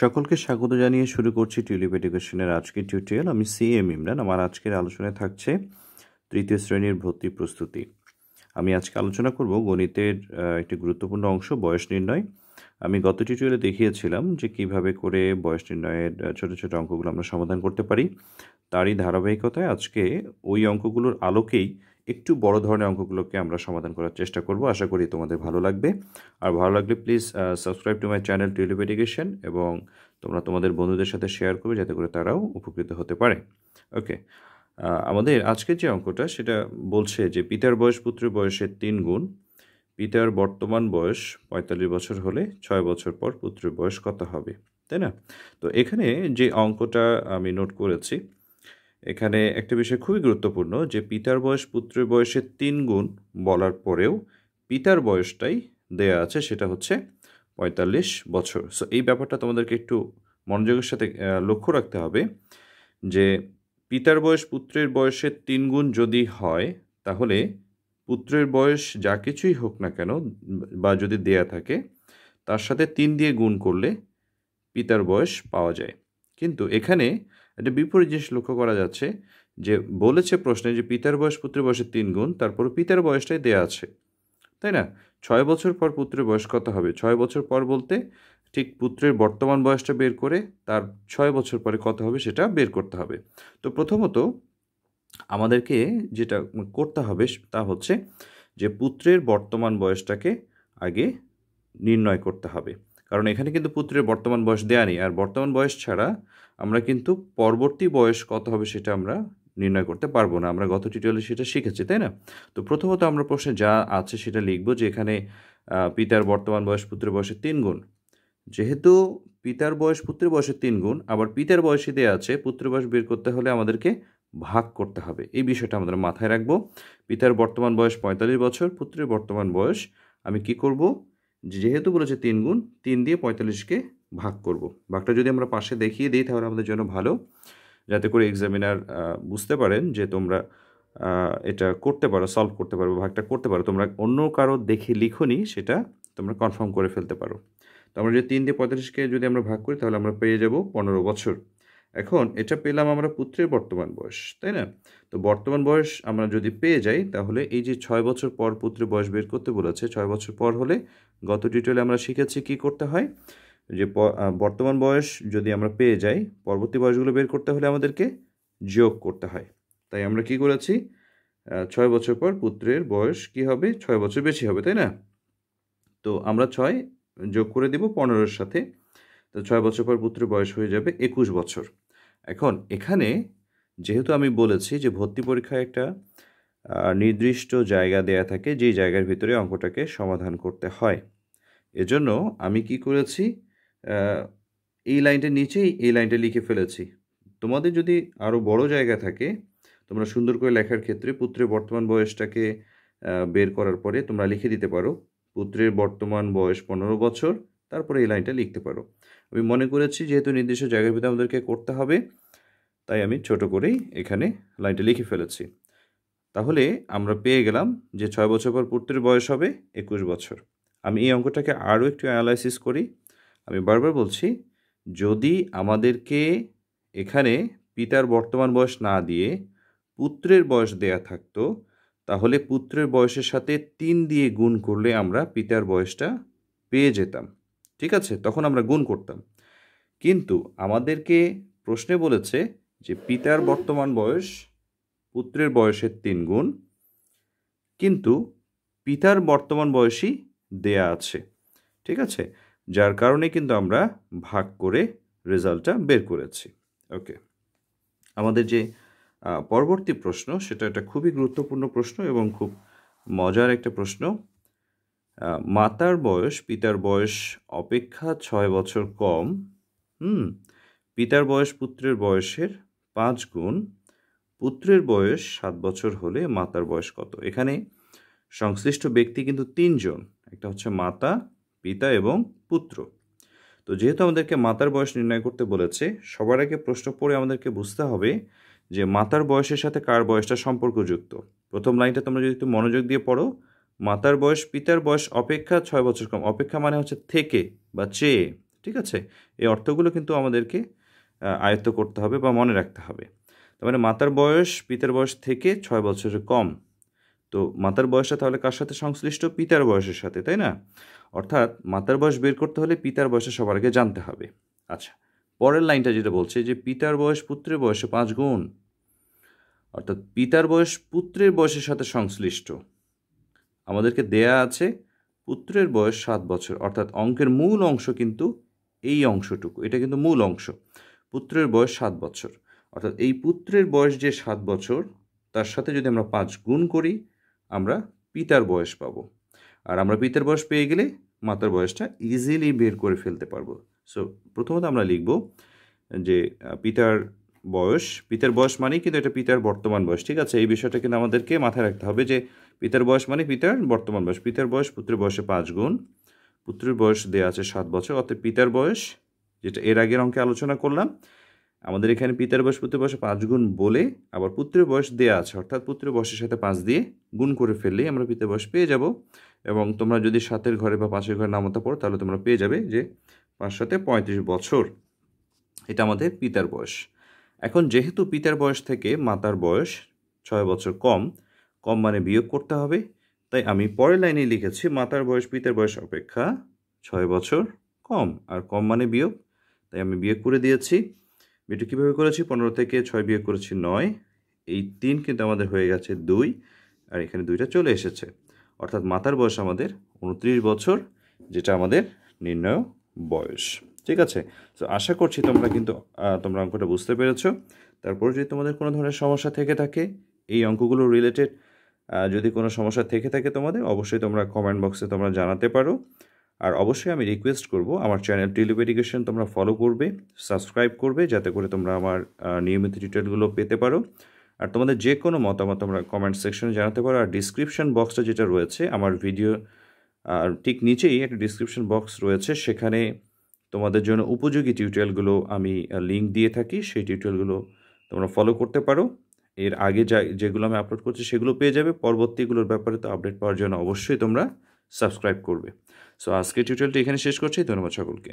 সকলকে স্বাগত জানিয়ে শুরু করছি টিউলিপ এডুকেশনের আজকের টিউটোরিয়াল আমি সি এম ইমরান আমার আজকের আলোচনায় থাকছে তৃতীয় শ্রেণীর ভর্তি প্রস্তুতি আমি আজকে আলোচনা করব গণিতের একটি গুরুত্বপূর্ণ অংশ বয়স নির্ণয় আমি গত টিউটোরিয়ালে দেখিয়েছিলাম যে কিভাবে করে বয়স নির্ণয়ের ছোট ছোট অঙ্কগুলো আমরা সমাধান করতে পারি তারই ধারাবাহিকতায় আজকে ওই অঙ্কগুলোর আলোকেই একটু বড় ধরনের অঙ্কগুলোকে আমরা সমাধান করার চেষ্টা করব আশা করি তোমাদের ভালো লাগবে আর ভালো লাগলে please subscribe to my channel Tulip education এবং তোমরা তোমাদের বন্ধুদের সাথে শেয়ার করবে যাতে করে তারাও উপকৃত হতে পারে ওকে আমাদের আজকের যে অঙ্কটা সেটা বলছে যে পিতার বয়স পুত্রের বয়সের তিন গুণ পিতার বর্তমান বয়স পঁয়তাল্লিশ বছর হলে ছয় বছর পর পুত্রের বয়স কত হবে তাই না তো এখানে যে অঙ্কটা আমি নোট করেছি এখানে একটা বিষয় খুবই গুরুত্বপূর্ণ যে পিতার বয়স পুত্রের বয়সের তিন গুণ বলার পরেও পিতার বয়সটাই দেয়া আছে সেটা হচ্ছে পঁয়তাল্লিশ বছর সো এই ব্যাপারটা তোমাদেরকে একটু মনোযোগের সাথে লক্ষ্য রাখতে হবে যে পিতার বয়স পুত্রের বয়সের তিন গুণ যদি হয় তাহলে পুত্রের বয়স যা কিছুই হোক না কেন বা যদি দেয়া থাকে তার সাথে তিন দিয়ে গুণ করলে পিতার বয়স পাওয়া যায় কিন্তু এখানে এটা বিপরীত জিনিস লক্ষ্য করা যাচ্ছে যে বলেছে প্রশ্নে যে পিতার বয়স পুত্রের বয়সের তিন গুণ তারপর পিতার বয়সটাই দেয়া আছে তাই না ছয় বছর পর পুত্রের বয়স কত হবে ছয় বছর পর বলতে ঠিক পুত্রের বর্তমান বয়সটা বের করে তার ছয় বছর পরে কত হবে সেটা বের করতে হবে তো প্রথমত আমাদেরকে যেটা করতে হবে তা হচ্ছে যে পুত্রের বর্তমান বয়সটাকে আগে নির্ণয় করতে হবে কারণ এখানে কিন্তু পুত্রের বর্তমান বয়স দেয়া নেই আর বর্তমান বয়স ছাড়া আমরা কিন্তু পরবর্তী বয়স কত হবে সেটা আমরা নির্ণয় করতে পারবো না আমরা গত টিউটোরিয়ালে সেটা শিখেছি তাই না তো প্রথমত আমরা প্রশ্নে যা আছে সেটা লিখব যে এখানে পিতার বর্তমান বয়স পুত্রের বয়সের তিন গুণ যেহেতু পিতার বয়স পুত্রের বয়সের তিন গুণ আবার পিতার বয়সে দেওয়া আছে পুত্রের বয়স বের করতে হলে আমাদেরকে ভাগ করতে হবে এই বিষয়টা আমাদের মাথায় রাখবো পিতার বর্তমান বয়স পঁয়তাল্লিশ বছর পুত্রের বর্তমান বয়স আমি কি করব যেহেতু বলেছে তিন গুণ তিন দিয়ে পঁয়তাল্লিশকে ভাগ করব। ভাগটা যদি আমরা পাশে দেখিয়ে দিই তাহলে আমাদের জন্য ভালো যাতে করে এক্সামিনার বুঝতে পারেন যে তোমরা এটা করতে পারো সলভ করতে পারো ভাগটা করতে পারো তোমরা অন্য কারো দেখে লিখনি সেটা তোমরা কনফার্ম করে ফেলতে পারো তো আমরা যদি তিন দিয়ে পঁয়তাল্লিশকে যদি আমরা ভাগ করি তাহলে আমরা পেয়ে যাব পনেরো বছর এখন এটা পেলাম আমরা পুত্রের বর্তমান বয়স তাই না তো বর্তমান বয়স আমরা যদি পেয়ে যাই তাহলে এই যে ছয় বছর পর পুত্রের বয়স বের করতে বলেছে ছয় বছর পর হলে গত টিউটোরিয়ালে আমরা শিখেছি কি করতে হয় যে বর্তমান বয়স যদি আমরা পেয়ে যাই পরবর্তী বয়সগুলো বের করতে হলে আমাদেরকে যোগ করতে হয় তাই আমরা কি করেছি ছয় বছর পর পুত্রের বয়স কি হবে ছয় বছর বেশি হবে তাই না তো আমরা ছয় যোগ করে দেব পনেরোর সাথে তো ছয় বছর পর পুত্রের বয়স হয়ে যাবে একুশ বছর এখন এখানে যেহেতু আমি বলেছি যে ভর্তি পরীক্ষায় একটা নির্দিষ্ট জায়গা দেয়া থাকে যেই জায়গার ভিতরে অঙ্কটাকে সমাধান করতে হয় এজন্য আমি কি করেছি এই লাইনটা নিচেই এই লাইনটা লিখে ফেলেছি তোমাদের যদি আরও বড় জায়গা থাকে তোমরা সুন্দর করে লেখার ক্ষেত্রে পুত্রের বর্তমান বয়সটাকে বের করার পরে তোমরা লিখে দিতে পারো পুত্রের বর্তমান বয়স পনেরো বছর তারপরে এই লাইনটা লিখতে পারো আমি মনে করেছি যেহেতু নির্দিষ্ট জায়গার ভিতরে আমাদেরকে করতে হবে তাই আমি ছোট করেই এখানে লাইনটা লিখে ফেলেছি তাহলে আমরা পেয়ে গেলাম যে ছয় বছর পর পুত্রের বয়স হবে একুশ বছর আমি এই অঙ্কটাকে আরও একটু অ্যানালাইসিস করি আমি বারবার বলছি যদি আমাদেরকে এখানে পিতার বর্তমান বয়স না দিয়ে পুত্রের বয়স দেয়া থাকতো তাহলে পুত্রের বয়সের সাথে তিন দিয়ে গুণ করলে আমরা পিতার বয়সটা পেয়ে যেতাম ঠিক আছে তখন আমরা গুণ করতাম কিন্তু আমাদেরকে প্রশ্নে বলেছে যে পিতার বর্তমান বয়স পুত্রের বয়সের তিন গুণ কিন্তু পিতার বর্তমান বয়সই দেয়া আছে ঠিক আছে যার কারণে কিন্তু আমরা ভাগ করে রেজাল্টটা বের করেছি ওকে আমাদের যে পরবর্তী প্রশ্ন সেটা একটা খুবই গুরুত্বপূর্ণ প্রশ্ন এবং খুব মজার একটা প্রশ্ন মাতার বয়স পিতার বয়স অপেক্ষা ছয় বছর কম হুম পিতার বয়স পুত্রের বয়সের পাঁচ গুণ পুত্রের বয়স সাত বছর হলে মাতার বয়স কত এখানে সংশ্লিষ্ট ব্যক্তি কিন্তু তিনজন একটা হচ্ছে মাতা পিতা এবং পুত্র তো যেহেতু আমাদেরকে মাতার বয়স নির্ণয় করতে বলেছে সবার আগে প্রশ্ন পড়ে আমাদেরকে বুঝতে হবে যে মাতার বয়সের সাথে কার বয়সটা সম্পর্কযুক্ত প্রথম লাইনটা তোমরা যদি একটু মনোযোগ দিয়ে পড়ো মাতার বয়স পিতার বয়স অপেক্ষা ছয় বছর কম অপেক্ষা মানে হচ্ছে থেকে বা চেয়ে ঠিক আছে এই অর্থগুলো কিন্তু আমাদেরকে আয়ত্ত করতে হবে বা মনে রাখতে হবে তার মানে মাতার বয়স পিতার বয়স থেকে ছয় বছরের কম তো মাতার বয়সটা তাহলে কার সাথে সংশ্লিষ্ট পিতার বয়সের সাথে তাই না অর্থাৎ মাতার বয়স বের করতে হলে পিতার বয়সে সবার আগে জানতে হবে আচ্ছা পরের লাইনটা যেটা বলছে যে পিতার বয়স পুত্রের বয়সে পাঁচ গুণ অর্থাৎ পিতার বয়স পুত্রের বয়সের সাথে সংশ্লিষ্ট আমাদেরকে দেয়া আছে পুত্রের বয়স সাত বছর অর্থাৎ অঙ্কের মূল অংশ কিন্তু এই অংশটুকু এটা কিন্তু মূল অংশ পুত্রের বয়স সাত বছর অর্থাৎ এই পুত্রের বয়স যে সাত বছর তার সাথে যদি আমরা পাঁচ গুণ করি আমরা পিতার বয়স পাবো আর আমরা পিতার বয়স পেয়ে গেলে মাতার বয়সটা ইজিলি বের করে ফেলতে পারবো সো প্রথমত আমরা লিখব যে পিতার বয়স পিতার বয়স মানেই কিন্তু এটা পিতার বর্তমান বয়স ঠিক আছে এই বিষয়টা কিন্তু আমাদেরকে মাথায় রাখতে হবে যে পিতার বয়স মানে পিতার বর্তমান বয়স পিতার বয়স পুত্রের বয়সে পাঁচ গুণ পুত্রের বয়স দেওয়া আছে সাত বছর অর্থাৎ পিতার বয়স যেটা এর আগের অঙ্কে আলোচনা করলাম আমাদের এখানে পিতার বয়স পুত্রের বয়সে পাঁচ গুণ বলে আবার পুত্রের বয়স দেওয়া আছে অর্থাৎ পুত্রের বয়সের সাথে পাঁচ দিয়ে গুণ করে ফেললেই আমরা পিতার বয়স পেয়ে যাব এবং তোমরা যদি সাতের ঘরে বা পাঁচের ঘরে নামতা পড়ো তাহলে তোমরা পেয়ে যাবে যে পাঁচ সাথে পঁয়ত্রিশ বছর এটা আমাদের পিতার বয়স এখন যেহেতু পিতার বয়স থেকে মাতার বয়স ছয় বছর কম কম মানে বিয়োগ করতে হবে তাই আমি পরের লাইনে লিখেছি মাতার বয়স পিতার বয়স অপেক্ষা ছয় বছর কম আর কম মানে বিয়োগ তাই আমি বিয়োগ করে দিয়েছি এটা কীভাবে করেছি পনেরো থেকে ছয় বিয়োগ করেছি নয় এই তিন কিন্তু আমাদের হয়ে গেছে দুই আর এখানে দুইটা চলে এসেছে অর্থাৎ মাতার বয়স আমাদের উনত্রিশ বছর যেটা আমাদের নির্ণয় বয়স ঠিক আছে তো আশা করছি তোমরা কিন্তু তোমরা অঙ্কটা বুঝতে পেরেছো তারপরে যদি তোমাদের কোনো ধরনের সমস্যা থেকে থাকে এই অঙ্কগুলো রিলেটেড যদি কোনো সমস্যা থেকে থাকে তোমাদের অবশ্যই তোমরা কমেন্ট বক্সে তোমরা জানাতে পারো আর অবশ্যই আমি রিকোয়েস্ট করব আমার চ্যানেল টিউলিপ এডুকেশন তোমরা ফলো করবে সাবস্ক্রাইব করবে যাতে করে তোমরা আমার নিয়মিত ডিটেলগুলো পেতে পারো আর তোমাদের যে কোনো মতামত তোমরা কমেন্ট সেকশনে জানাতে পারো আর ডিসক্রিপশন বক্সটা যেটা রয়েছে আমার ভিডিও আর ঠিক নিচেই একটা ডিসক্রিপশন বক্স রয়েছে সেখানে তোমাদের জন্য উপযোগী টিউটোরিয়ালগুলো আমি লিঙ্ক দিয়ে থাকি সেই টিউটোরিয়ালগুলো তোমরা ফলো করতে পারো এর আগে যা যেগুলো আমি আপলোড করছি সেগুলো পেয়ে যাবে পরবর্তীগুলোর ব্যাপারে তো আপডেট পাওয়ার জন্য অবশ্যই তোমরা সাবস্ক্রাইব করবে সো আজকে টিউটোরিয়ালটি এখানে শেষ করছি ধন্যবাদ সকলকে